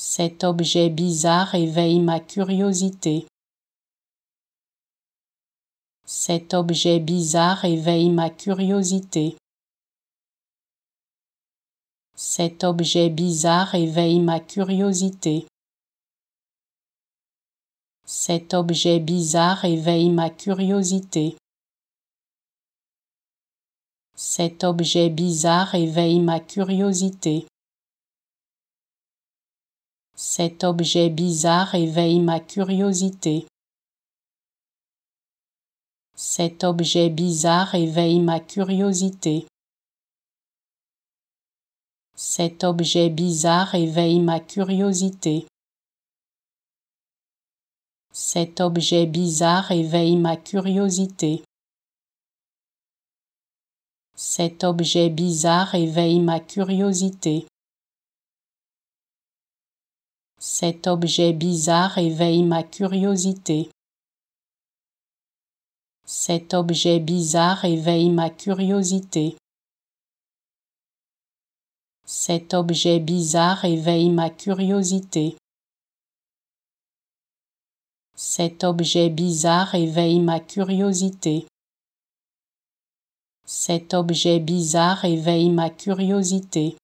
Cet objet bizarre éveille ma curiosité. Cet objet bizarre éveille ma curiosité. Cet objet bizarre éveille ma curiosité. Cet objet bizarre éveille ma curiosité. Cet objet bizarre éveille ma curiosité. Cet objet bizarre éveille ma curiosité. Cet objet bizarre éveille ma curiosité. Cet objet bizarre éveille ma curiosité. Cet objet bizarre éveille ma curiosité. Cet objet bizarre éveille ma curiosité. Cet objet bizarre éveille ma curiosité. Cet objet bizarre éveille ma curiosité. Cet objet bizarre éveille ma curiosité. Cet objet bizarre éveille ma curiosité. Cet objet bizarre éveille ma curiosité.